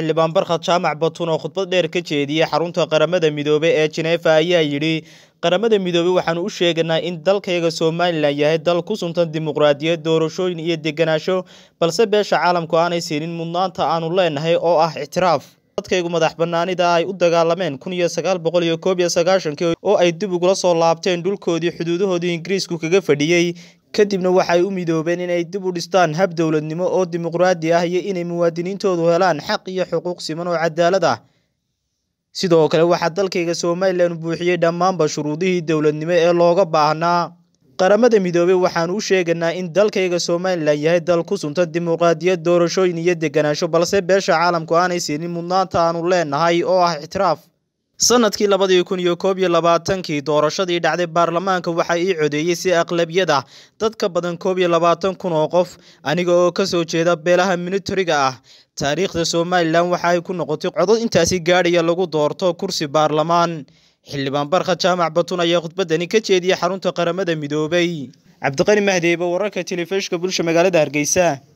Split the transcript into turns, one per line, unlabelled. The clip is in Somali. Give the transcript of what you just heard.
xildhibaan barkhad jaamac batun oo khudbad dheer ka jeediyey xarunta qaramada midoobe ee jineefa ayaa yidhi qaramada midoobe waxaanu u sheeganaa in dalkayga somalilan yahay dal ku suntan dimuqraadiyad doorashooyin iyo deganaansho balse beesha caalamku aanay siinin mudnaanta aanu leenahay oo ah ictiraaf dadkaygu madax banaanida ay u dagaalameen kun iyo sagaal boqol iyo koob iyo sagaashankii oo ay dib ugula soo laabteen dhulkoodii xuduudahoodii ingiriisku kaga fadhiyey kadibna waxay u midoobeen inay dib u dhistaan hab dowladnimo oo dimuqraadi ah iyo inay muwaadiniintoodu helaan xaq iyo xuquuq siman oo cadaalad ah sidoo kale waxaa dalkayga somalilan buuxiyey dhammaanba shuruudihii dowladnimo ee looga baahnaa qaramada midoobey waxaanu u sheeganaa in dalkayga somalilan yahay dal ku sunta dimuqraadiyad doorashooyin iyo deganaansho balse beesha caalamku aanay siinin mudnaanta aanu leenahay oo ah ictiraaf sanadkii labadii kun iyo koob iyo labaatankii doorashadii dhacday baarlamaanka waxaa ii codeeyey si aqlabiyada dadka badan koob iyo labaatan kun oo qof aniga oo kasoo jeeda beelaha militariga ah taariikhda somalilan waxa ay ku noqotay codod intaasi gaadhaya lagu doorto kursi baarlamaan xildhibaan barkha jaamac batun ayaa khudbadani ka jeediyey xarunta qaramada midoobay cabdiqani mahdeeba wararka telefishka bulsha magaalada hargeysa